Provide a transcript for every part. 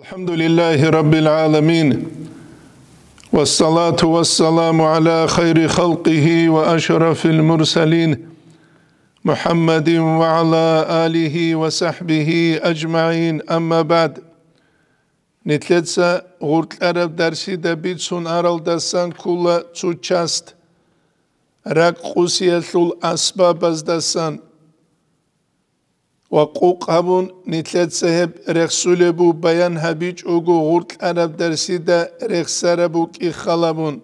الحمد لله رب العالمين والصلاة والسلام على خير خلقه وأشرف المرسلين محمد وعلى آله وصحبه أجمعين أما بعد نتلتسا غورت أرب درسي دبيت سن أرال دسان كولا تسوچاست راك قوسية الأسباب دسان و قوقبون نتلت سهب رخسول بو بیان هبیج اوگو غرق عرب درسی ده رخسر بو کی خلبون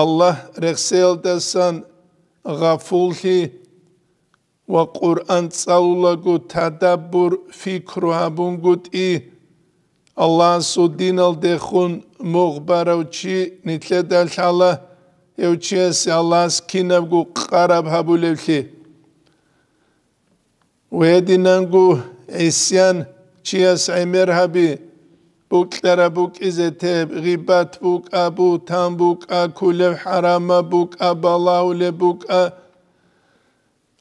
الله رخسیل دسان غفول هی و قرآن تصولگو تدبر فکر هبون گود ای الله سو دینل دخون مغبر و چی نتلت دلحاله یو چیسی الله سکینب گو قرب هبولو هی ويدي نانغو إسيان چياس عمرهبي بوك لرا بوك إزتيب غيبات بوك أبو تام بوك أكل حرام بوك أبلاو لبوك أ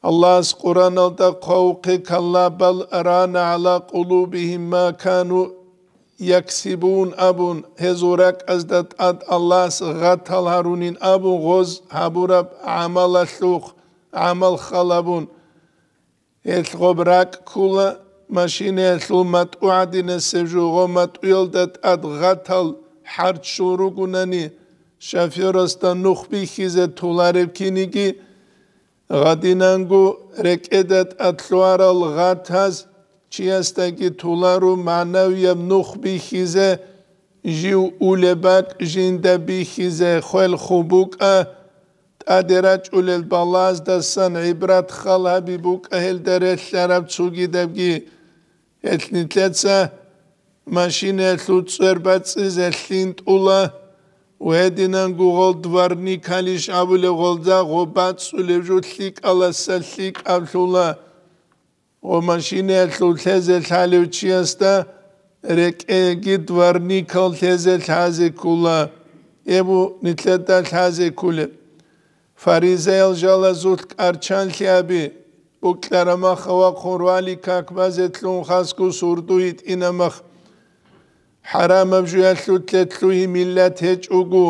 الله از قرآن الدا قوقك الله بل أران على قلوبهم ما كانوا يكسبون أبون هزورك أزدت أد الله غتل هارونين أبو غز هبورب عمل شوخ عمل خلبون يلغب راك كولا ماشين يلو مات وعدنا ما غمات ويلدت أدغتل حرد شورو كناني شافير استا نخ بيخيز تولارب كينيكي غدينانگو ركدت أتلوار الغت هست چی است که تولارو معنوی نخ بیخیزه جیو اول بک جنده بیخیزه خویل خوبوک ადერა ჭულელ ბალას და სან იბრათ ხალაბი ბუკაჰელ დერეშარავ ცუგიდებგი ეთნიცეცა машина ლუცერბა წიზ ეთინტულა უედინან გუღოლ დვარნი ქალი შავლე ღოლძა ღობა წულებ ჟუთლი კალასა ლი კავშულა ო машина ლუცეზე ხალუჩიასტა რეკეგი დვარნი ქალთეზე ხაზე კულა ებუ ნიცეთა ხაზე კულა ფარიზეელ ჟალაზუთ კარჩანლიაბი უკლარამა ხვა ხურვალი კაკბაზე თლუნ ხასკუ სურდუ იტინამა ჰარამამ ჟუალთუ თლუი მილლათ ეჭ უგუ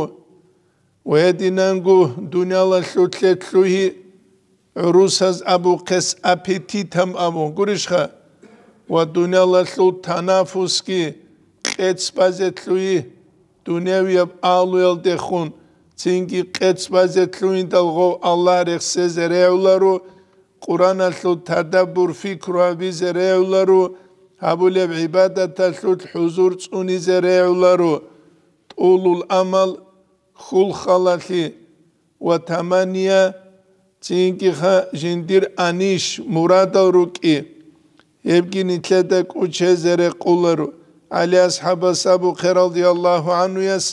ვედინანგუ დუნიალა შუთლე თლუი რუსაზ აბუ ქეს აფეთი თამ ამო გურიშხა ვა დუნიალა შუ თანაფუსკი ეცბაზე თლუი დუნევი აბ ალუელ დეხუნ წინგი ყეცბაზე თლუინდა ღო ალლა რეხსეზე რეულარუ ყურანათლუ თადაბურ ფიქრუაბიზე რეულარუ აბულებ იბადათათლუთ ჰუზურ წუნიზე რეულარუ ტულულ ამალ ხულხალათი ვათამანია წინგი ხა ჟინდირ ანიშ მურადარუკი ებგინი თლედა კუჩეზერე ყულარუ ალი ასჰაბა საბუ ხერალდიალლაჰუ ანუიას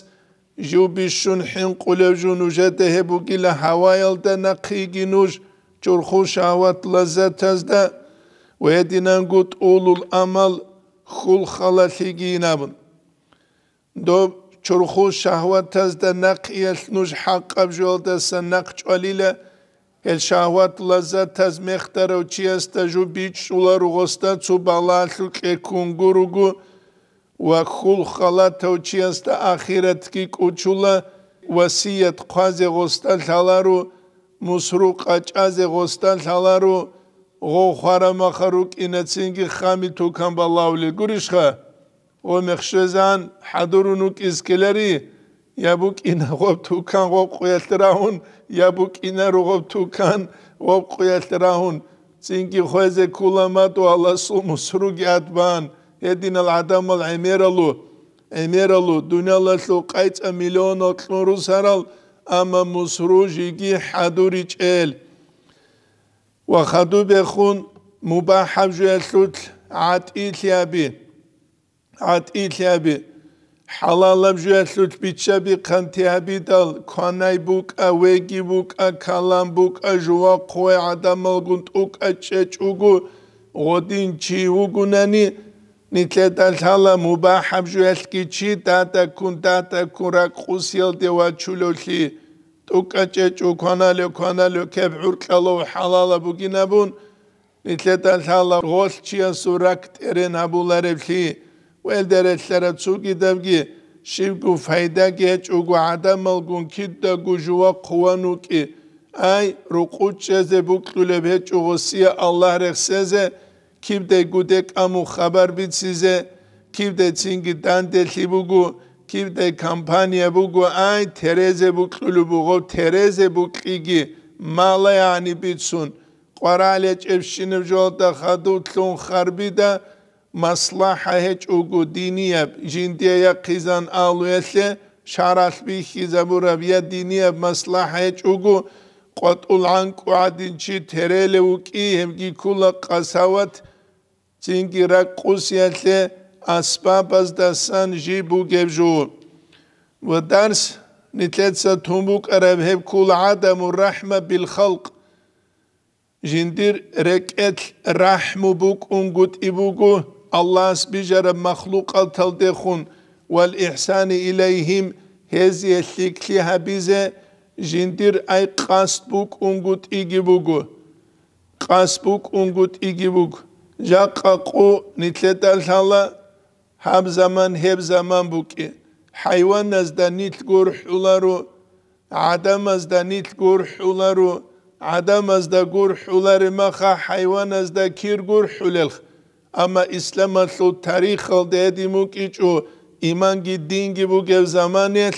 jubishun hin kulevjun ujete hebugile havayalda nakiginuj çurhu şahvat lazzetezde ve edinen gut ulul amal hul halahiginabın. Do çurhu şahvatezde nakiyesnuj hakkab joldese nakçalile el şahvat lazzetez mehtarev çiyeste jubiç ular ugosta çubalahluk kungurugu. و خول خلات و چیست آخرت کی کوچولا وسیعت قاز غستل تالارو مسروق قچاز غستل تالارو غو خوار مخروق اینتسینگی خامی تو کن بالاولی گوریشخه و مخشزان حدورونوک ازکلری یا بوک اینا غوب تو کن غوب قویت راهون یا بوک این رو غوب تو کن غوب قویت راهون سینگی خویز کولامات و الله سو مسروق بان يدين العدم العميرلو عميرلو دنيا لسلو قيت مليون تلورو سرال اما مصرو جيجي حدوري چيل وخدو بخون مباح حبجو يسلوت عتئي ثيابي عتئي ثيابي حلال بجو يسلوت بيتشابي قنتيابي دال كوناي بوك اويجي بوك اكالام بوك اجوا قوي عدم الغنت اوك اتشيش اوغو غدين چي اوغو ناني Niteta tala muba habju çi tata kun tata kura kusil deva çulolhi. Tukaçe çukana lökana lökeb urkalo halala bu buginabun. Niteta tala golçiya surak terin habular evli. Velderetlere su gidevgi. Şivgu fayda geç ugu adam algun kidda gujuva ki, Ay rukut rukuçeze buklulebhe çugosiya Allah rekseze. ქიბდე გუდე კამუ ხაბარ ვიციზე ქიბდე ცინგი დანდე ლიბუგუ ქიბდე კამპანია ბუგუ აი თერეზე ბუკლუ ბუგო თერეზე ბუკიგი მალეანი ბიცუნ ყვარალე ჭებშინე ჟოლდა ხადუ თლუნ ხარბი და მასლაჰა ჰეჭ უგუ დინია ჟინდია ყიზან ალუესე შარალ ბიხი ზაბურავია დინია მასლაჰა ჰეჭ უგუ ყოტულ ანკუადინჩი თერელე უკი ემგი ქულა ყასავათ تنگیرا قوسیتل اسباب از دستان جی بو جو و درس نتلتسا تنبوك أربهب كل عدم الرحمة بالخلق جندير ركت رحم بوك أنقود إبوكو الله سبجر مخلوق تلدخون والإحسان إليهم هز يشلك لها بيزة جندير أي قصد بوك أنقود إيجي بوكو قصد بوك أنقود إيجي بوكو ჟაყაყუ ნიტლეტალთალა ჰამზამან ჰებზამან ბუკი ჰაივანაზდა ნიტგურჰულარუ ადამაზდა ნიტგურჰულარუ ადამაზდა გურჰულარი მახა ჰაივანაზდა ქირგურჰულელხ ამა ისლამალუ თარიხალ დედი მუკიჭუ იმანგი დინგი ბუგევ ზამანელ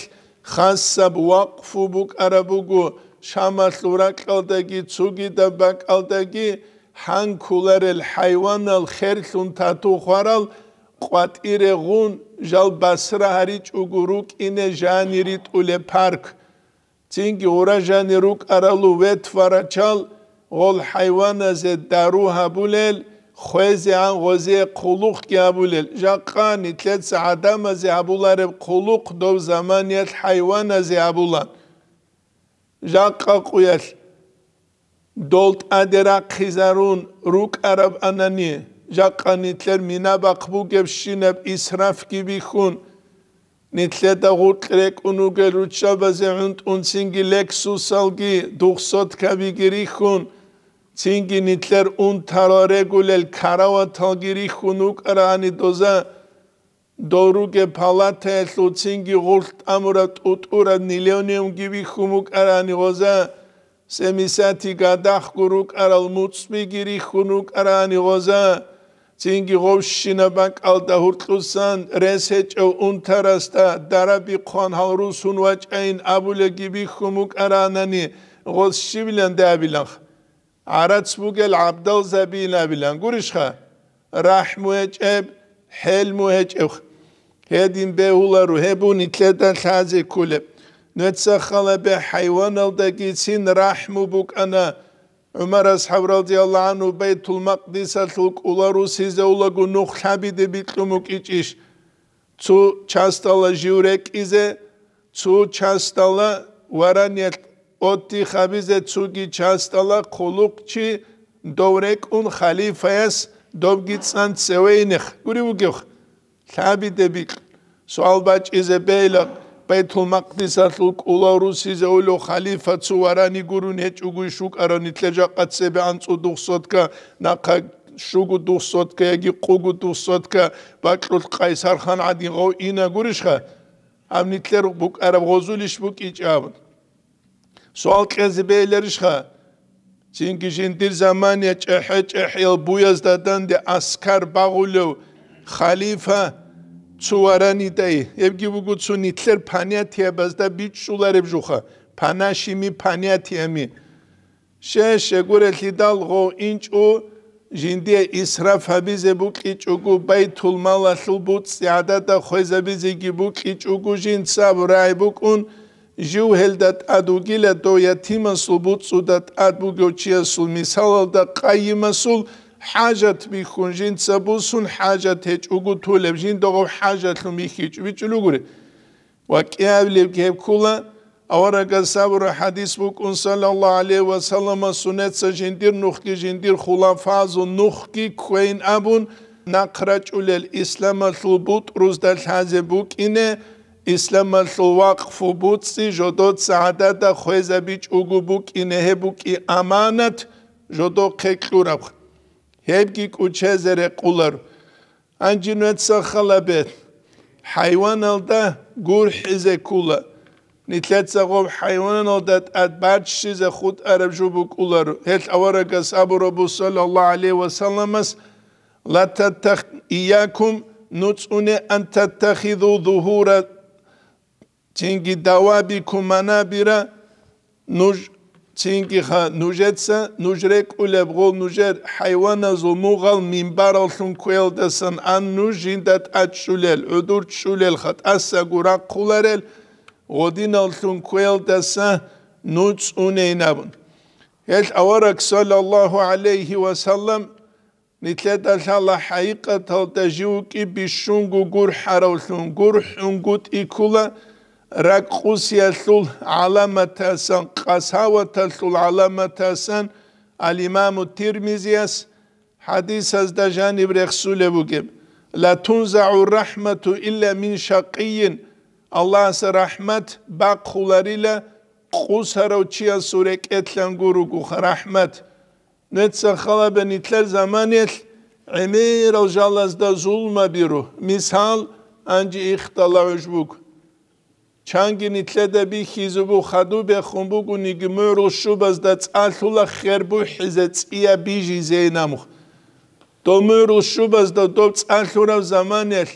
ხასაბ ვაყფუ ბუკარაბუგუ შამალუ რაკალდაგი ცუგი და ბაკალდაგი ჰანკულერელ ჰაივანალ ხერლუნ თათუ ხვარალ ყვატირეღუნ ჟალბასრა ჰარი ჭუგურუ კინე ჟანირი ტულე ფარკ ცინგი ორა ჟანირუ ყარალუ ვეთვარაჩალ ღოლ ჰაივანაზე დარუ ჰაბულელ ხვეზე ან ღოზე ყულუხ გიაბულელ ჟაყანი თლეც ადამაზე აბულარებ ყულუხ დოვ ზამანიალ ჰაივანაზე აბულან ჟაყა ყუიალ დოლტ ადერა ხიზარუნ რუკ араბ ანანი ჟაყანი თლერ მინაბა ხბუგებ შინებ ისრაფ გიბიხუნ ნიტლე და ღუტრეკ უნუგე რუჩაბაზე უნტუნ სინგი ლექსუსალგი დუხსოთ ქაბიგირიხუნ სინგი ნიტლერ უნთარო რეგულელ ქარავათალგირიხუნ უკრანი დოზა დორუგე ფალათელუ სინგი ღულტ ამურა ტუტურა ნილიონიუმ გიბიხუმ უკრანი ღოზა სემისათი გადახგურუ კარალ მუცმი გირი ხუნუ კარანი ღოზა წინგი ღოშინა ბანკალ და ჰურტყუსან რესეჭო უნთარასთა დარაბი ხონ ჰალ რუსუნ ვაჭაინ აბულე გიბი ხუმუ კარანანი ღოშში ბილან დაბილან არაც ბუგელ აბდალ ზაბინა ბილან გურიშხა რაჰმუ ეჭებ ჰელმუ ეჭებ ჰედიმ ბეულარუ ჰებუნი თლედან ხაზე კულებ ნეცახალებე ჰაივანალდა გიცინ რაჰმუ ბუკანა უმარ ასჰაბ რადიალლაჰ ანუ ბეითულ მაკდისას უკულარუს იზეულაგუ ნუხლაბიდე ბიტუმუ კიჭიშ ცუ ჩასტალა ჟურეკიზე ცუ ჩასტალა ვარანიელ ოთი ხაბიზე ცუგი ჩასტალა ხულუკჩი დოვრეკ უნ ხალიფას დობგიცან წევეინხ გურიუგიხ ხაბიდე ბიტ სვალბაჭიზე ბეილა პეთულ მაკდისათულ კულავრუსი ზეულო ხალიფა თუ ვარანი გურუნე ჭუგუ შუკარონი თლეჯაყაცები ანწუ დუხსოთკა ნაკა შუგუ დუხსოთკა ეგი ყუგუ დუხსოთკა ბაკლულ ყაისარხან ადი ღო ინა გურიშხა ამნი თლერ ბუკარა ღოზულიშ ბუკიჭავ სოალ ყეზი ბეილერიშხა ჩინკი შინტი ზამანია ჭეჰე ჭეჰილ ბუიაზდადანდი ასკარ ბაღულევ ხალიფა ცუარანი და ებგი უგუცუნი თლერ ფანიათიებას და ბიჭულარებს უხა ფანაშიმი ფანიათიემი შეშე გურელი დალღო ინჭუ ჟინდია ისრაფაბიზე ბუკიჭუგუ ბაითულმალალბუც ადა და ხეზაბიზე გიბუკიჭუგუ ჟინცაბრაი ბუკუნ ჟუჰელდათ ადუგილა დოია თიმასულბუცუდათ ადბუგოჩიასულ მისალალ და ყაიმასულ حاجت بی خونجین سبوسون حاجت هیچ اگو طولب جین داغو حاجت لون بی خیچ بی چلو گوری و کیاب لیب کیب کولا اوارا گساب را حدیث بکن صلی اللہ علیه و سلم سنت سجندیر نخکی جندیر خلافاز و نخکی کوین ابون نقرچ اول اسلام ثبوت روز در حاز بوک اینه اسلام وقف بوت سی جدود سعادت خویز بیچ اگو بوک اینه بوک ای امانت جدو قیقلو رفت هيبكي كوتشازر قولر انجي نتسا خلبت حيوان الدا قور حزة كولا نتلات سغوب حيوان الدا اتبات شيزة خود عرب جوبو كولر هل اورق اصحاب ربو صلى الله عليه وسلم لا تتخ اياكم نتسون ان تتخذوا ظهورا تنجي دوابكم منابرا نج چینکی خا نوجد سا نوجرک اولا بغو نوجر حيوانا زو زموغل من بارالتون كويل دسن ان نوجين دات ات شولل ادور شولل خط اسا قران قولارل غودين التون كويل دسن نوتس اونينابن هل اورك صلى الله عليه وسلم نتلت الله حقيقة تلتجيوكي بشونغو قرحة رولتون قرح انقوت ايكولا راقوسيثل علامة سن قساوة تثل علامة سن الإمام الترمذي حديث از دجانب رسول بوكب لا تنزع الرحمة إلا من شقي الله رحمة رحمت قوس قوسر چيا سوريك اتلان غورو رحمت نتسا خلاب نتلر زمانيل عمير الجالز دا ظلم بيرو مثال أنجي اختلاعش بوكو ჩანგინი წედები ხიზუბუ ხადუბე ხუმბუგუნი გმერო შუბას და წალულა ხერბუ ხიზე წია ბიჟი ზეინამუ დომერო შუბას და დო წალურავ ზამანელ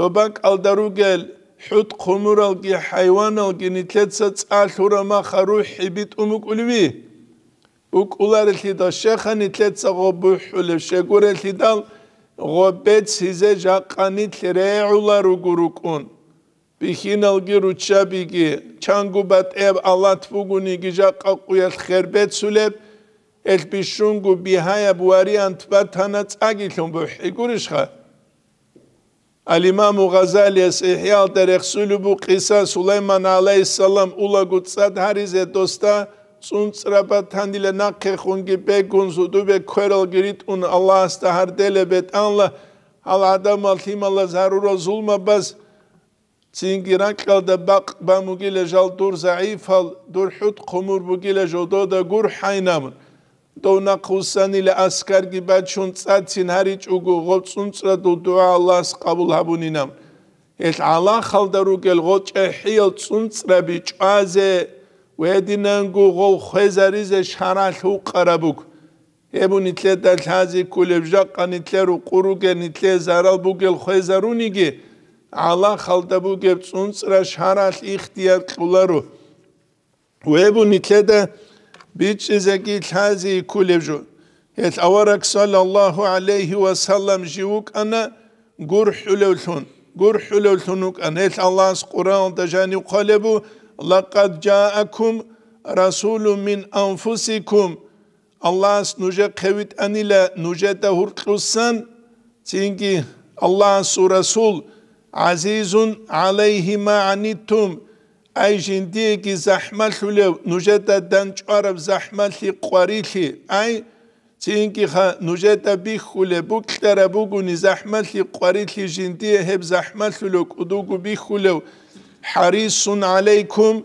დობან კალდარუგელ ჰუთ ხუმურალკი ჰაივანალკი ნიტლეცა წალურა მახარუ ჰიბიტ უმუკულვი უკულარლი და შეხანი წეცა გობუ ჰულე შეგურელი და გობეც ზე ჟაყანი თრეულარუ გურუკუნ بخینال گی روچا بیگی چانگو بات ایب آلات بگونی گیجا قاقویت خربت سولب ات بیشونگو بیهای بواری انتبات هنات اگیلون بوحی گورش خواه الامام غزالی احیال در اخسولو بو قیسا سلیمان علیه السلام اولا گوتساد هریز دوستا سون سرابات هندیل نقی خونگی بگون زودو به کرل گیرید اون الله استهر دل بیت انلا هل آدم التیم الله زرورا ظلم بس წინგირან ყელდება ყბა მუგილე ჟალ დურ ზაიფალ დურ ჰუთ ხუმურ ბუგილე ჟოდო და გურ ჰაინამუნ დონა ხუსანილე ასკარგი ბაჩუნ წაცინ ჰარი ჭუგუ ღოწუნ წრა დუ დუა ალას ყაბულ ჰაბუნინამ ეს ალა ხალდა რუკელ ღოჭე ჰიელ წუნ წრები ჭაზე ვედინან გუ ღო ხეზარიზე შარალ უყრაბუკ ებუნი თლე და თაზი კულებ ჟაყანი თლე რუ ყურუგენი თლე ზარალ ბუგელ ხეზარუნიგი ალა ხალდაბუგებ წუნწრა შარალ იხდიარ ყულარო ვებუ ნიტლედა ბიჭიზაკი თაზი ქულევჟო ეთ ავარაკ სალალლაჰუ ალეიჰი ვასალამ ჯიუკ ანა გურჰულევლუნ გურჰულევლუნუკ ანეთ ალლაჰს ყურან დაჟანი ყალებუ ლაკად ჯააკუმ რასულუ მინ ანფუსიკუმ ალლაჰს ნუჟე ყევით ანილა ნუჟე და ჰურყუსან წინგი ალლაჰს რასულ عزيز عليه ما عنتم أي جنديك زحمة لو نجد دان شعرب زحمة قريلي أي تينكي خا نجد بيخ لبوك تربوك زحمة قريلي جندي هب زحمة لو كدوك بيخ لو حريص عليكم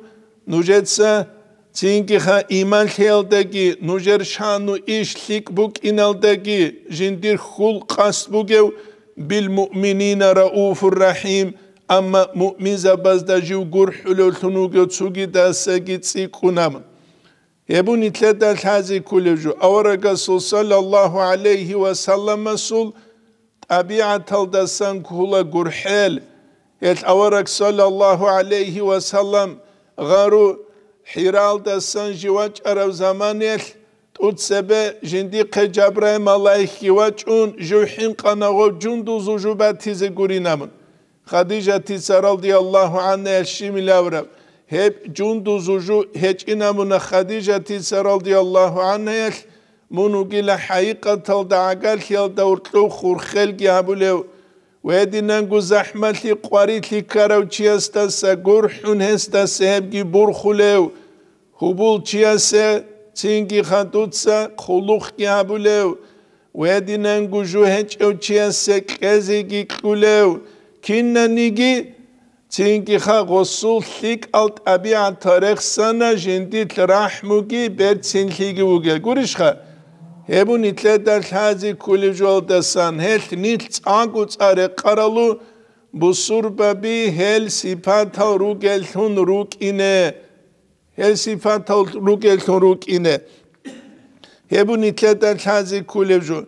نجد سا تينكي خا إيمان خيالتكي نجر شانو إيش لك بوك إنالتكي جندير خلق قصد بوكيو بالمؤمنين رؤوف الرحيم اما مؤمزة بزدجي وقر حلول تنوغ تسوغي داساقي تسيقونام يبوني تلدى الحازي كولجو او رقصو صلى الله عليه وسلم سول طبيعة تلدسان كولا قرحيل يت اورك صلى الله عليه وسلم غارو حيرال دسان جواج ارو زمان Tut sebe jindi ke Cebraim alayhi ve çun juhin kanago cundu zujuba tizi gurinamın. Khadija tisar radiyallahu anha eşim ilavrem. Hep cundu zuju hiç inamına Khadija tisar radiyallahu anha eş. Munu gila hayika tal dağal yal davurtlu khurkhel gabulev. وادنانگو زحمتی قواری تی کارو چی است سگور حون هست سهب گی برخوله و حبول چی цинги хатуца хулухкябулев вединен гужу хечевчесе кезиги кулев киннаниги цинги ха госуллик алтаби антарехсана жендит рахмуги берцинлиги уге гуришха ебун итледа лази кулевжолдасан хелт нил цангу царе каралу бусурбаби хел сипата ругелхун рукине ელსიფათა რუკელთონ რუკინე ჰებუნი თლეტან ხაზი კულევჟუ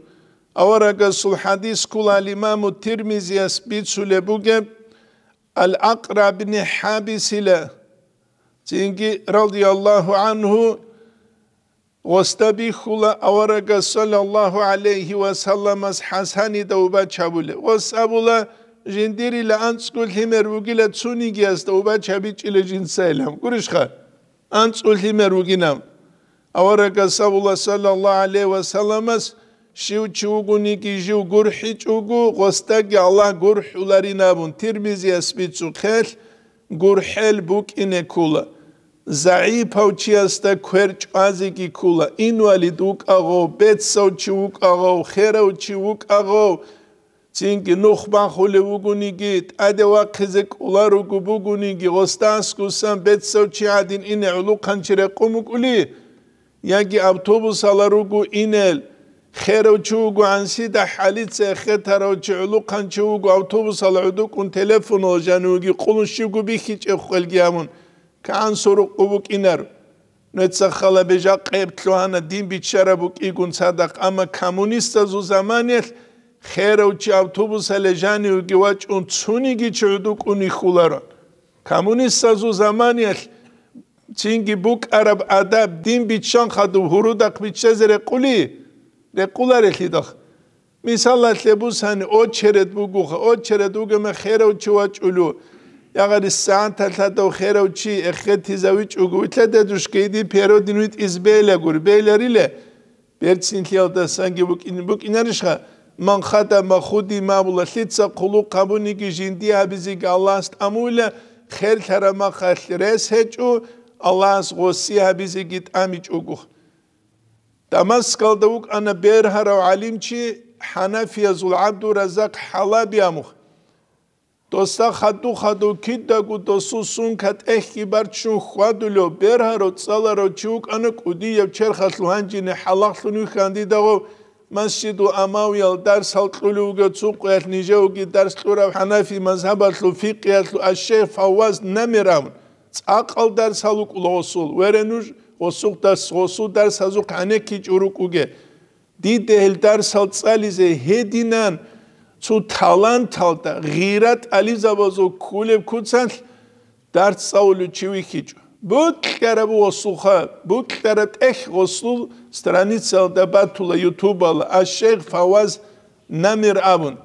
ავარაგასულ ჰადის კულა ლიმამუ თირმიზიას ბიცულებუგე ალ აკრა ბნი ჰაბისილა çünkü radıyallahu anhu واستبي خلا أورق صلى الله عليه وسلم حسن دوبة çabule وسابula jindiri la anskul himer vugila tsuni gias douba çabiç ile cinseylem kuruşka ან წულთი მე რუგინამ ავარაკა საულა სალალლაჰუ ალეი ვა სალამას შიუჩუგუნი კიჟუგურჰი ჩუგუ ყოსტაკი ალა გურჰულარინაბუნ თირმიზია სპიცუ ხელ გურჰელ ბუკინე ქულა ზაიფავ ჩიასტა ქერჭვაზი კი ქულა ინვალიდ უკაღო ბეცო ჩუკაღო ხერო ჩუკაღო წინკი ნუხბან ხოლე უგუნიგი ადევა ხეზე კულარ უგუ უგუნიგი ოსტანს კუსან ბეცოჩი ადინ ინე ულუხან ჩირე ყუმკული იაგი ავტობუსალარ უგუ ინელ ხეროჩუ უგუ ანსი და ჰალიცე ხეთაროჩი ულუხან ჩი უგუ ავტობუსალარ უდუ კუნ ტელეფონ ოჟან უგი ყულუში უგუ ბიხი ჭე ხელგი ამონ კან სორუ ყუბუ კინარ ნეცა ხალაბეჟა ყებთლო ანა დიმ ბიჩარაბუ კი გუნცადა ყამა კომუნისტა ზუ ზამანიელ ხეროჩი ავტობუსელე ჟანი უგვაჭუნ წუნი გიჩუდუ კუნი ხულარონ კომუნისტაზო ზამანიალ ჩინგი ბუკარაბ ადაბ დინ ბიჩან ხადუ ჰურუდა ყვიჩეზერე ყული და ყულარელი დახ მისალათლე ბუსანი ოჩერეთ ბუგუხა ოჩერეთ უგემე ხეროჩი ვაჭულუ ягади сантатлато хераучи эхетизавич угутледедуш кеди перодинвит избелегур белериле берцинтлиота сангибукин букинаришха მანხადა მახუდი მამულა სიცა ყულუ ყაბუნი გიჟინდი აბიზი გალას ამულა ხელხარა მახალრეს ჰეჭუ ალას ღოსი აბიზი გიტ ამიჭუგუ დამასკალდა უკ ანა ბერჰარა ალიმჩი ჰანაფია ზულ აბდუ რაზაკ ჰალაბი ამუ დოსა ხადუ ხადუ კიდა გუ დოსუ სუნ ქატ ეხი ბარჩუ ხვადულო ბერჰარო წალარო ჩუკ ანა კუდი ჩერხასლუ ჰანჯინე ჰალახლუ ნიხანდი დაგო მასჯიდუ ამავიალ დარსალ ყულუგა ცუყუათ ნიჟეუგი დარსტურავ ჰანაფი მაზჰაბალუ ფიყიათუ აშე ფავაზ ნამერამ წაყალ დარსალ უკლოსულ ვერენუ ოსუხ და სოსუ დარსაზუ ქანეკი ჭურუკუგე დიდელ დარსალ წალიზე ჰედინან ცუ თალანთალ და ღირატ ალიზაბოზო ქულებ ქუცან დარსაულუ ჩივი ხიჭუ ბუქერა ვოსუხა ბუქერა ტეხ ვოსულ სტრანიცა და ბათულა იუთუბალ აშეხ ფავაზ ნამირ აბუნ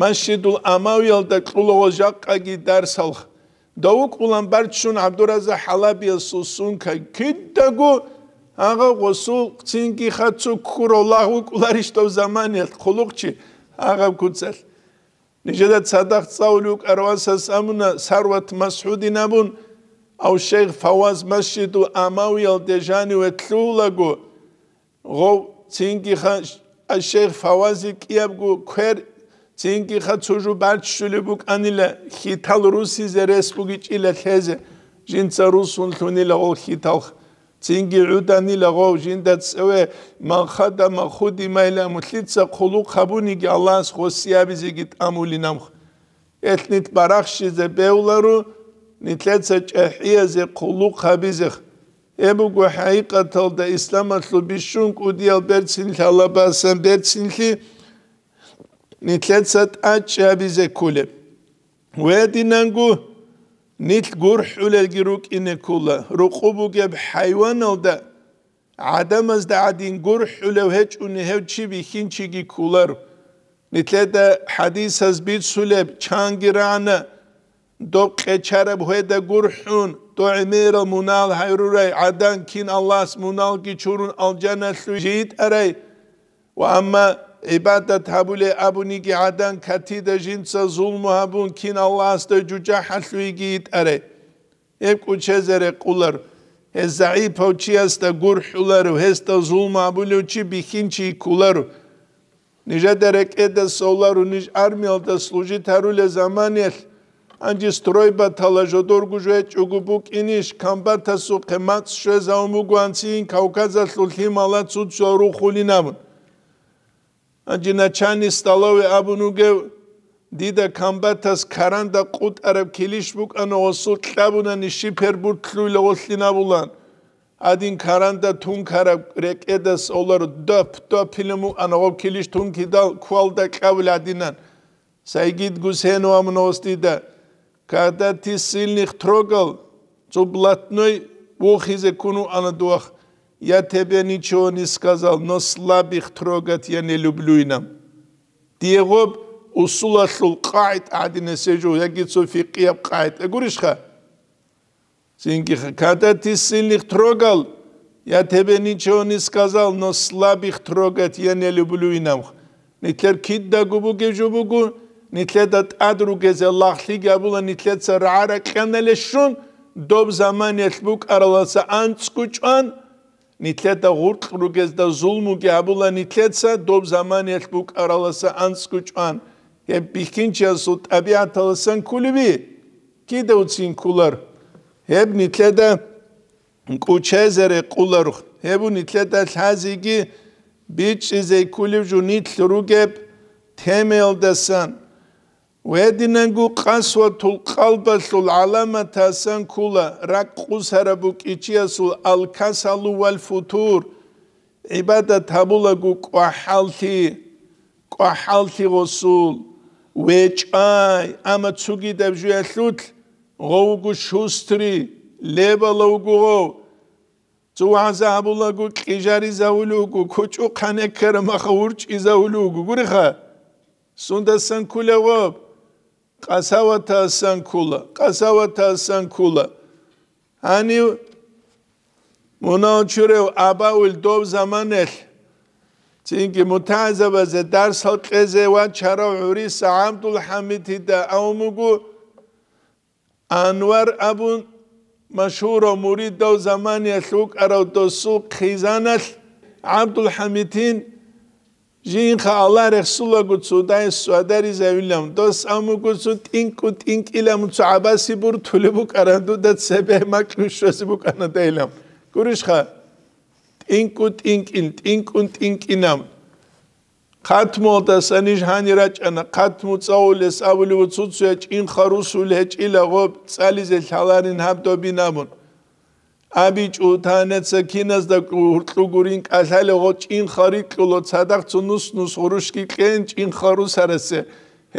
მასჯიდულ ამავიალ და კულოღა ჟაყაგი დარსალ და უკულან ბარჩუნ აბდურაზა ჰალაბი სუსუნ კა კიდაგუ აღა ვოსულ წინკი ხაცუ ქურო ლაღუ კულარიშტო ზამანი ხულუღჩი აღა ქუცელ ნიჟედა ცადახ წაული უკარვანსა სამუნა სარვათ მასჰუდინაბუნ აუ შეიხ ფავაზ მასჯიდუ ამავიალ დეჟანი ვეთლულაგუ ღო ცინკი ხა შეიხ ფავაზი კიაბგუ ქერ ცინკი ხა ცუჟუ ბარჩშული ბუკ ანილა ხითალ რუსი ზე რესპუგიჭილა ხეზე ჟინცა რუსუნ თუნილა ღო ხითალ ცინგი უდანილა ღო ჟინდა წევე მანხადა მახუდი მაილა მუთლიცა ხულუ ხაბუნიგი ალას ხოსიაბიზი გიტამული ნამხ ეთნით ბარახში ზე ბეულარუ نتلتسا جحية زي قلوق هبزخ Ebu Guhayi katılda İslam atlı bir şunk udiyal bersinli Allah basan aç ya bize kule. Ve dinangu nit gurh ulel giruk ine kula. Rukubu geb hayvan alda adamaz da adin gurh ulev heç uni hev çibi hinçi gi kular. Nitlet de hadis az bir suleb çangirana do qeçarab huede gurhun do emir munal hayrure adan kin Allahs munal ki çurun al cennet jit ve amma ibadet habule abuni ki adan kati de jinsa zulmu habun kin Allahs da cuca haslu git arey hep uçezere kullar he zaif avçiyas da gurhular hasta zulmu habulu çi bihinçi kullar Nice derek edes solar, nice armiyal da sluji terule zamaniyel. ანჯის დროება თალაჟო დორგუჟე ჭუგუბუ კინიშ კამბათასუ ქემაც შეზაუმუგვანცინ კავკაზალულ ჰიმალაცუ ჯორუ ხულინამუნ ანჯი ნაჩანი სტალოვე აბუნუგე დიდა კამბათას ქარანდა ყუტარებ ქილიშბუკანო ოსულ ტლაბუნანი შიფერბურთლულ ოსლინაბულან ადინ ქარანდა თუნქარა რეკედას ოლარ დოფ დოფილმუ ანო ქილიშ თუნკი და ქვალდა ყავლადინან საიგიდ გუსენო ამნოსტიდა когда ты сильных трогал, то блатной ух из икуну анадуах, я тебе ничего не сказал, но слабых трогать я не люблю нам. Тегоб усулашул кайт адин сежу, я гитсу фиқия кайт. Эгуришха, Синги, когда ты сильных трогал, я тебе ничего не сказал, но слабых трогать я не люблю и нам. Никер кидда губу гежу бугу, ნიტლედათ ადრუგეზე ლახლიგებულა ნიტლედს რარა ქენელეშუნ დობ ზამანეთ ბუკარლასა ანცკუჭან ნიტლედა ღურტრუგეზ და ზულმუგე აბულა ნიტლედსა დობ ზამანეთ ბუკარლასა ანცკუჭან ე პიქინჩას უტაბიათალსან კულიბი კიდე უცინ კულარ ებ ნიტლედა კუჩეზერე კულარ ებუ ნიტლედა ლაზიგი ბიჭიზე კულიბჟუ ნიტლრუგებ თემელდასან ვედინენ გუყასვა თულ ყალბასულ ალამათა სანკულა რაკყუს არაბუ კიჩიასულ ალკასალუ ვალ ფუთურ იბადა თაბულა გუ ყაჰალთი ყაჰალთი გოსულ ვეჭაი ამა ცუგიდებ ჟუეთლუთ ღოუგუ შუსტრი ლებალოგუ ზუაზა აბულა გუ ყიჟარი ზაულუგუ ქუჭუ ხანეკერ მახურჭი ზაულუგუ გურიხა სუნდა სანკულა ვაბ ყასავათა სანკულა ყასავათა სანკულა ანი მონაჩურევ აბაულ დობ ზამანელ ჩინკი მუთაზაბაზე დარს ხეზე ვა ჩაროური საამდულ ჰამიდი და აუმუგუ ანვარ აბუ مشهور مريد دو زمان يسوق ارو دو سوق خيزانل عبد الحميدين ჟინ ხალარ ხსულაგუცუ და ისვადარი ზევილამ და სამუგუცუ ტინკუ ტინკილამ წაბასი ბურთული ბუკარანდუ და ცებე მაკლუშოსი ბუკანადელამ გურიშ ხა ტინკუ ტინკილ ტინკუ ტინკინამ ხათმოდა სანიჟანი რაჭანა ხათმო წაულე საბლუ ბუცუცუ ჭინ ხარუსული ჭილა ღო წალიზე ხალარინ ჰაბდობინამონ აბიჭუთანეც ქინას და ქურტუგურინ კასალე ღო ჭინხარი კლო ცადახ წუნუს ნუს ხურუშკი ყენ ჭინხარუს არასე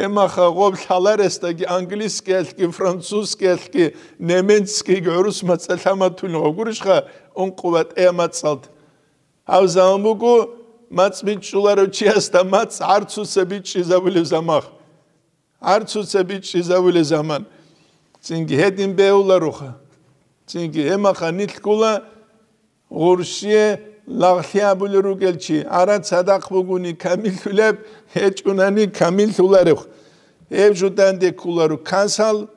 ემახა ღო ფალარეს და ანგლისკი ელკი ფრანცუსკი ელკი ნემენსკი გორუს მაცალამათულ ღო გურიშხა ონ ყუვატ ემაცალთ ავზამბუკუ მაცმიჩულარო ჩიასთა მაც არცუსე ბიჭი ზაბული ზამახ არცუსე ბიჭი ზაბული ზამან წინ გედიმ ბეულარუხა Çünkü hem kanit kula gurşiye lağsiya buluruk elçi. Arat sadak buguni kamil tülep hiç unani kamil tüleruk. Evcudan de kularuk kansal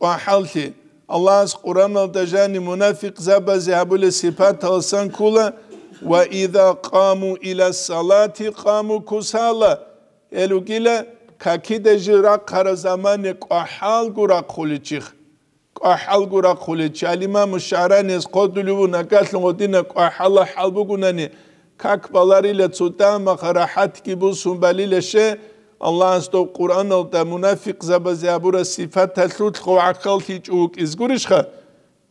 qahalti. Allah'ız Kur'an aldajani münafik zaba zihabule sifat alsan kula ve izâ qamu ila salati kâmu kusala. Elugile kakide jira kara zamane qahal gurak kuliçik. ყაჰალგურა ხული ჩალიმა მშარანეს ყოდლუბუ ნაკალღოდინა ყაჰალა ჰალბუგუნანი ქაკბალარილა ცუტა მახრაჰატკი ბუსუმბალილეშე ალლაჰსტო ყურანალ და მუნაფიკ ზაბაზიაბურა სიფათა ლუთ ყაჰალთი ჭუკ ისგურიშხა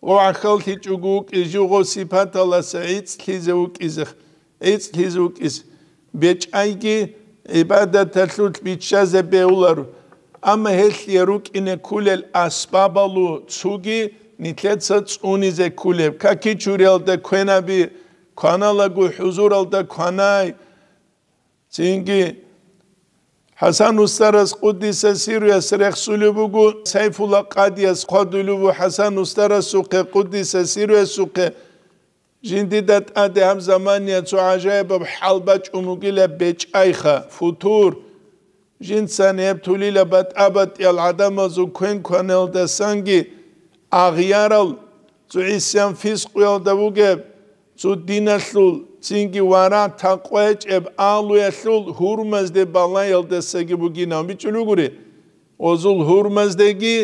ყაჰალთი ჭუკ ისუღო სიფათა ლასაიც ლიზუკ ის ის ლიზუკ ის ბეჭაიგი ებადათა ლუთ ბიჩაზე ბეულარ ამა ჰესლია რუკინე ქულელ ასბაბალუ ცუგი ნიტლეცა წუნიზე ქულებ კაკიჩურელდა ქენაბი ქანალაგუ ჰუზურალდა ქანაი წინგი ჰასან უსტარას ყუდისა სირია სრეხსულებუგუ საიფულა ყადიას ყოდულუ ჰასან უსტარას უკე ყუდისა სირია სუკე ჯინდიდატ ადე ამ ზამანია ცუ აჟაიბა ბჰალბა ჭუნუგილა ბეჭაიხა ფუთურ ჟინცან ებთულილა ბატაბატი ალ ადამაზუ ქენ ქანელ და სანგი აღიარალ ზუისიან ფისყიალ და ვუგებ ზუ დინასულ წინგი ვარა თაყვეჭებ ალუესულ ჰურმაზდე ბალაილ და სეგი ბუგინა მიჩლუგური ოზულ ჰურმაზდეგი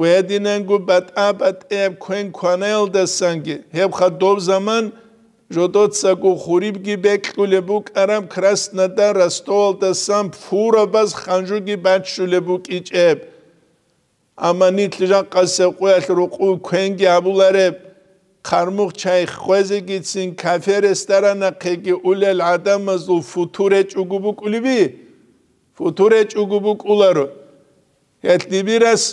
ვედინენ გუ ბატაბატი ქენ ქანელ და სანგი ჰებ ხა დობ ზამან როდოცა გხურიბგი ბეკლულებ უკარამ ქრასნა და რასტოალ და სამ ფურაბას ხანჯუგი ბაჩულებ უკიჭებ ამანი თლიჟან ყასე ყველი როყუ ქენგი აბულარებ ხარმუხ ჩაი ხვეზე გიცინ კაფე რესტორანა ქეგი ულელ ადამას უ ფუტურე ჭუგუბუკულიბი ფუტურე ჭუგუბუკულარო ეთლი ბირას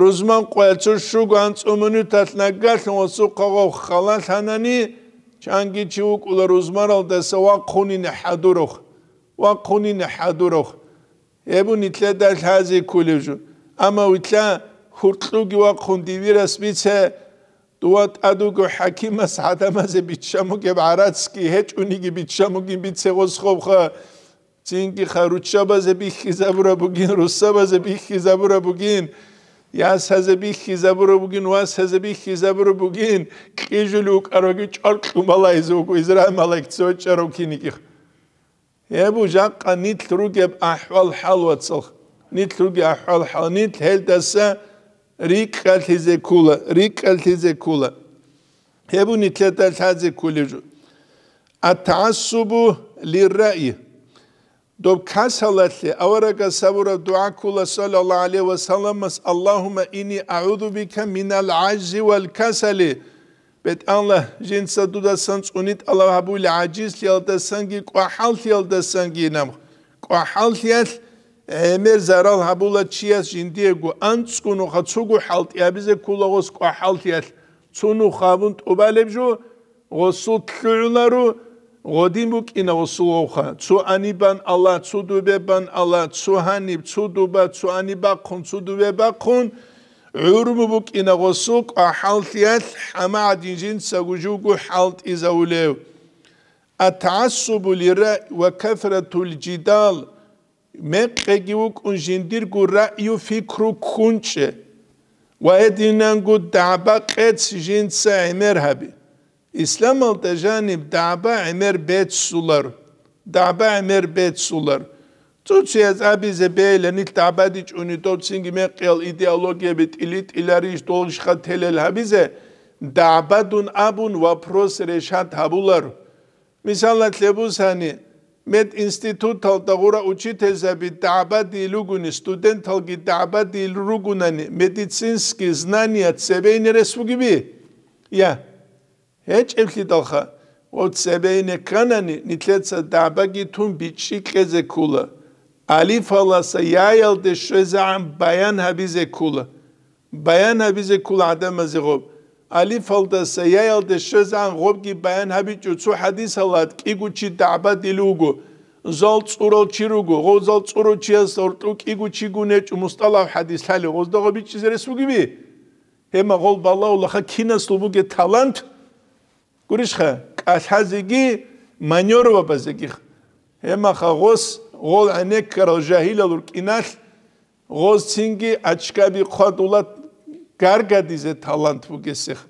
რუზმან ყველჩუ შუგანწუმუნი თათნაგა ხოსუ ყოყო ხალათანანი ჩანგი ჩუკულა როზმარალ და სვა ხუნინე ჰადუროხ ვა ხუნინე ჰადუროხ ებუნი თლე და ლაზი ქულიჟუ ამა უთლა ხურტლუგი ვა ხუნდი ვირას ვიცე დუატ ადუგო ჰაკიმა სადამაზე ბიჩამუგე ბარაცკი ჰეჭუნიგი ბიჩამუგი ბიცეღოს ხობხა წინკი ხარუჩაბაზე ბიხიზაბურა ბუგინ რუსაბაზე ბიხიზაბურა ბუგინ یا سەزەبیخی زەبڕە بگین وا سەزەبیخی زەبڕە بگین قیژل و قەرۆگی چڕق و مەڵای زۆک و ئیزرا مەڵێک چۆ چەرۆکینیکی هێبوو ژاقا نیت تروگێب ئاحوال حڵوە چڵ نیت تروگی ئاحوال حڵ نیت هێل دەسە ریک قەلتیزێ کوڵە ریک قەلتیزێ کوڵە هێبوو نیتلێت دەل تازێ کولیژوو ئەتەعسوب و لیڕەیە Dob kas halatli avaraga sabura dua kula sallallahu aleyhi ve sellemmas Allahumma inni a'udhu bika min minel ajzi vel kasali bet Allah jinsa duda sans unit Allah habul aciz yalda sangi qahal yalda sangi nam qahal yal emir zaral habula çiyas jindiego antskunu khatsugu halt ya bize kulagos qahal yal sunu khabun tubalebju gosu tlularu ღოდიმუკ ინავსულოხა ცუ ანიბან ალა ცუ დუბებან الله تو ჰანიბ تو دوبا تو ანიბა ხუნ تو დუბება ხუნ عرمبك إن غسوك أحالت يثح أما عدنجين سجوجوك حالت إذا وليو التعصب للرأي وكثرة الجدال مقجوك أنجنديرك رأي فكر كونش وأدينان وإدنانك دعبا قد سجين سعمر هبي İslam altajani daba emir bet sular. Daba emir bet sular. Tutsiyaz abize beyle nil tabadic unitot singi meqyal ideologiya bit ilit ilariş dolşka telel habize dabadun abun vapros reşat habular. Misalla tlebus hani med institut talta gura uçitelze bit dabadi luguni student talgi dabadi lugunani medicinski znaniyat sebeyni resugibi. Ya. Yeah. ეჭიფი დოხა ოცებეინე კანანი ნიტლეცა დაბაგი თუნ ბიჭი ყეზე ქულა ალიფალასა იაილდე შეზან ბაიან ჰაბიზე ქულა ბაიან ჰაბიზე ქულა ადამაზე ღო ალიფალდასა იაილდე შეზან ღობგი ბაიან ჰაბი ჯუცუ ჰადისალად კიგუჩი დაბადილუგუ ზალ წუროჩი როგო ღო ზალ წუროჩი ასორტუ კიგუჩი გუნეჭ მუსტალავ ჰადისალი ღოს დოღო ბიჭი ზერესუგიბი ემა ღოლ ბალა ულახა კინასლუბუგე თალანტი გურიშხა კასაზიგი მანიორობაზიგი ემა ხაღოს ღოლ ანეკრო ჯაჰილალურ კინალ ღოს ცინგი აჩკაბი ყოდულად გარგადიზე ტალანტუ გესეხ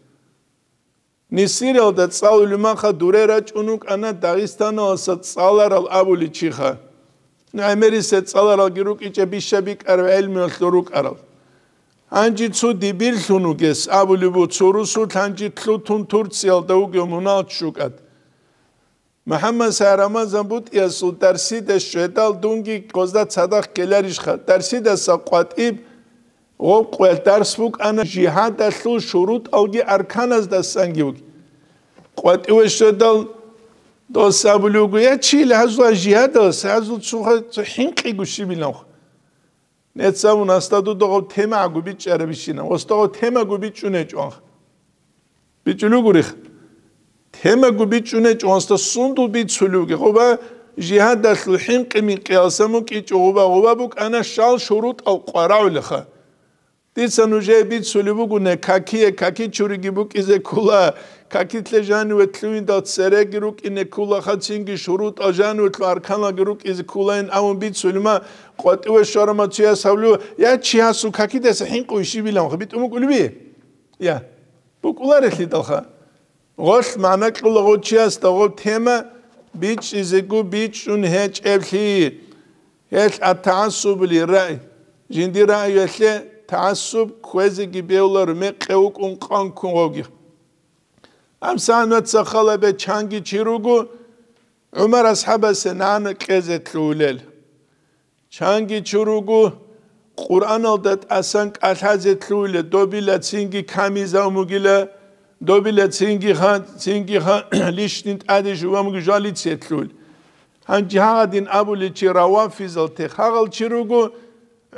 ნისირელდა წავილი მახა დურერა ჭუნუკ ანა დაღისტანო ასა წალარალ აბული ჩიხა ნა ამერისე წალარალ გირუკიჭები შები კარ ელმინოს დურუკ არალ ანჯი ცუ დიბილთუნუგეს აბულიბუ ცურუსუ თანჯი თლუ თუნთურ წელ და უგე მუნალ შუკად მუჰამმად სა რამაზან ბუტ იესუ დარსი და შედალ დუნგი ყოზდა ცადახ გელარიშ ხა დარსი და საყვატი ო ყველ დარს ვუკ ანა ჯიჰადა თლუ შურუტ აუგი არქანას და სანგი უგი ყვატი ვე შედალ დოს აბულუგე ჩილ ჰაზვა ჯიჰადა საზუ ცუ ხინყი გუშიბილან ხა ნეცამ უნასტადო დოღო თემა აგუ ბიჭერებიშინა ოსტოღო თემა გუ ბიჭუნე ჭონ ბიჭულუ გურიხ თემა გუ ბიჭუნე ჭონს და სუნდუ ბიჭულუგი ხობა ჟიჰად და სულჰიმ ყიმი ყელსამო კი ჭუბა ხობა ბუკანა შალ შურუტ ყვარავლხა Дисан уже бит сулибугуне какие каки чуригибукизе кула какитле жанве тлуинда церегирук ине кула хацинги шурут ажанве тлу арканагирук из кулаин амун бит сулима квативе шарамация савлю я чиасу какидеса хинку шибилам хбит умукулби я бу куларехли талха гош мана кулого чиас таго тема бич изегу бич шун хеч эвхи хеч атасубли рай жинди рай ясе თასუბ ქვეზე გიბეულარ მე ყეუკუნ ყანკუნ ოგი ამ სანაც ახალებე ჩანგი ჩირუგუ უმარ ასჰაბასე ნან ყეზე თლულელ ჩანგი ჩურუგუ ყურანალ და ტასან კალაზე თლულელ დობილა წინგი ქამიზა მუგილა დობილა წინგი ხან წინგი ხან ლიშნინ ტადე ჟუამგი ჟალიცე თლულ ან ჯადინ აბული ჩირავა ფიზალ ტე ხაღალ ჩირუგუ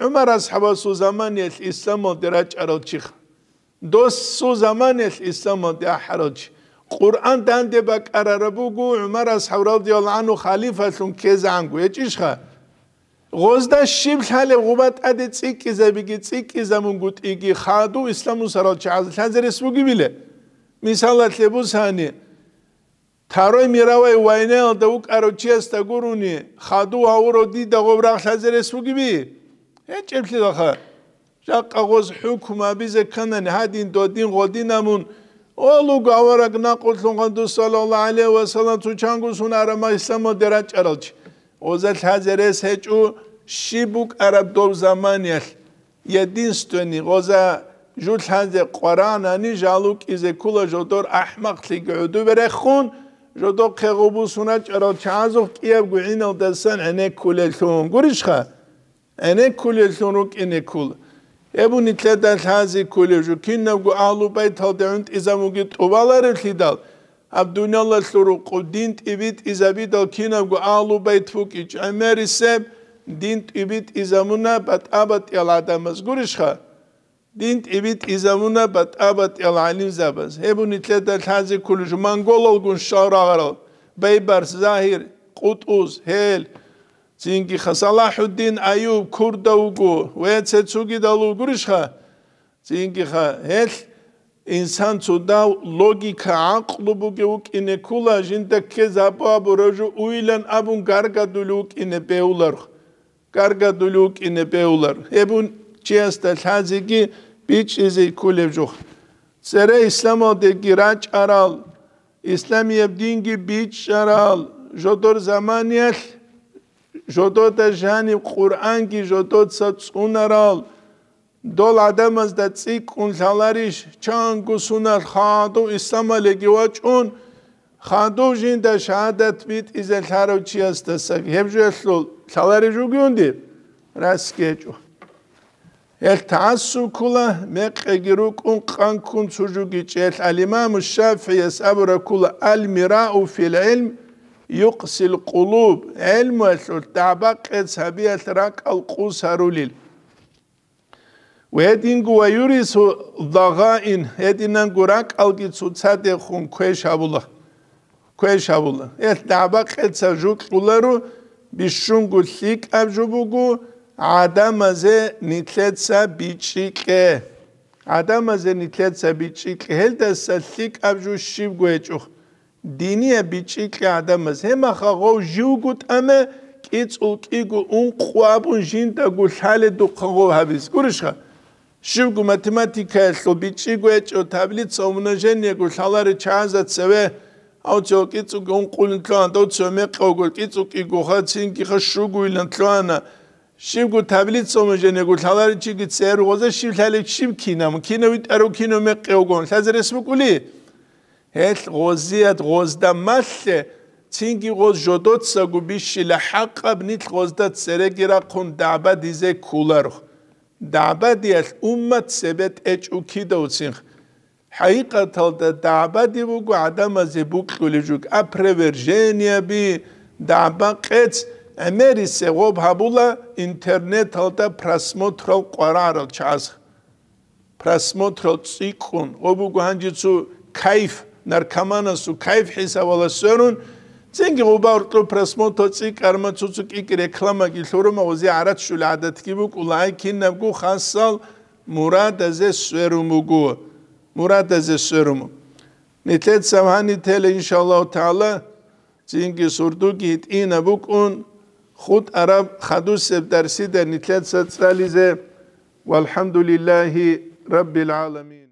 عمر اصحابو سو زمان يل اسلامو درا چارو چيخ دو سو زمان يل اسلامو د احرج قران دان د بقرره بو گو عمر اصحاب رضي الله عنه خليفه سون كه زنگو چيش خه غوزدا شيب خل غوبت اد چيك زي بيگي چيك زمون گوت ايگي خادو اسلامو سرال چاز لزر اسمو گي بيله مثال له بو ساني تاروي ميراوي واينل د وکارو چيستا گوروني خادو اورو دي د غوبرخ لزر اسمو گي بيله این چه که دخه را قوز حکم بیزه کنن هدین دو دین اولو گوارک نقل دو قدو علیه و سلام تو چنگو سون ارم ایسام و دران چرال چه اوزت هزیره سیچ او شی عرب دو زمانی یه دین ستونی اوزا جوت هزی قرآن هنی جالو کیزه کولا جو دور احمق تی بره خون جو دو که غبو سونه چرال چه ازو که یه دستن عینو دستان گوریش خواه Ene kule soruk ene kul. Ebu nitle das hazi kule ju kinna gu ahlu bayt hal deunt izamu git ovalar hidal. Abdunallah soruk dint ibit izabid al kinna gu ahlu bayt fuk iç ameri seb dint ibit izamuna bat abat el adamaz gurishha. Dint ibit izamuna bat abat el alim zabaz. Ebu nitle das hazi kule ju mangol olgun şavra garal. Beybars zahir, kutuz, hel, hel, წინგი ხასალაჰუდინ აიუბ ქურდა უგუ ვეცე ცუგი და ლუგურიშა წინგი ხა ელ ინსან ცუდა ლოგიკა აყლუბუგე უკინე ქულა ჟინდა ქე ზაბაბუ როჟუ უილან აბუნ გარგადული უკინე პეულარ გარგადული უკინე პეულარ ებუნ ჩესტა ლაზიგი ბიჩიზი ქულებჯუ წერე ისლამოდე გირაჭ არალ ისლამიებ დინგი ბიჩ არალ ჟოდორ ზამანიელ ჟოდოთა ჟანი ყურანგი ჟოდოცა წუნარალ დოლ ადამას და ციკუნ ხალარიშ ჩანგუ სუნარ ხანდუ ისამალე გივაჭუნ ხანდუ ჟინ და შადათ ვით იზე ხაროჩიას და საგ ჰებჟესლო ხალარი ჟუგუნდი რასკეჭუ ერთასუ ქულა მეყეგი რუკუნ ყანკუნ ცუჟუგი ჭელ ალიმა მუშაფიას აბრა ქულა ალმირაუ ფილ ილმ يقسل قلوب علم الطبق حسابي اثرك القوس رولل ويدينغ ويريس ضغائن يدينن قرق القي صوتات خون كشابولا كشابولا الطبق حسابو قلرو بشون قلك ابجوبو адамзе нитлетса бичике адамзе нитлетса бичике хелдаса сик абжу шив гуэчух დინია ბიჭი ადამიანს ემახაღო ჟუგუტამე კიცულ კიგუ უნ ყვაბუნ ჟინდა გუ ხალე დუ ყო ჰავის გურიშა შიგუ მათემატიკა ესო ბიჭი გეჭო ტაბლიც ომნაჟენ ნეგუ ხალარი ჩანზა წევე აუ ჯო კიცუ გონ ყულინ თან და წემე ყოგო კიცუ კიგუ ხაცინ კი ხა შუგუ ილან თანა შიგუ ტაბლიც ომნაჟენ ნეგუ ხალარი ჩიგი წერუ ოზე შიხალე შიმ კინამ კინო ვიტარო კინო მე ყოგონ საზრესმკული ეს ღოზიად ღოზ და მასე წინგი ღოზ ჟოდოცა გუბიშილა ჰაყაბნი ღოზ და წერეგირა ხუნ დააბადიზე ქულარ დააბადიას უმმად ზებეთ ეჭუკი და უცინ ჰაიყათალ და დააბადი ვუგ ადამაზე ბუკლი ჯუკ აფრევერჟენიები დააბაყეც ამერისე ღობ ჰაბულა ინტერნეტალ და პრასმოთრალ ყვარარალ ჩას პრასმოთრალ წიკუნ ვუგ ჰანჯიცუ кайф ნარკომანას უ кайფ ჰესავალა სერუნ ცენგი უბარტო პრესმონტო ცი კარმა ცუცუ კი რეკლამა გიშურმა უზი არაცული ადათი კი ბულაი კინნა გუ ხასალ მურადაზე სერუმუგუ მურადაზე სერუმ ნიტეთ სამანი თელე ინშალლაუ თალა ცენგი სურდუ კი ტინა ბუკუნ ხუთ араბ ხადუსებ დარსი და ნიტეთ საცალიზე والحمد لله رب العالمين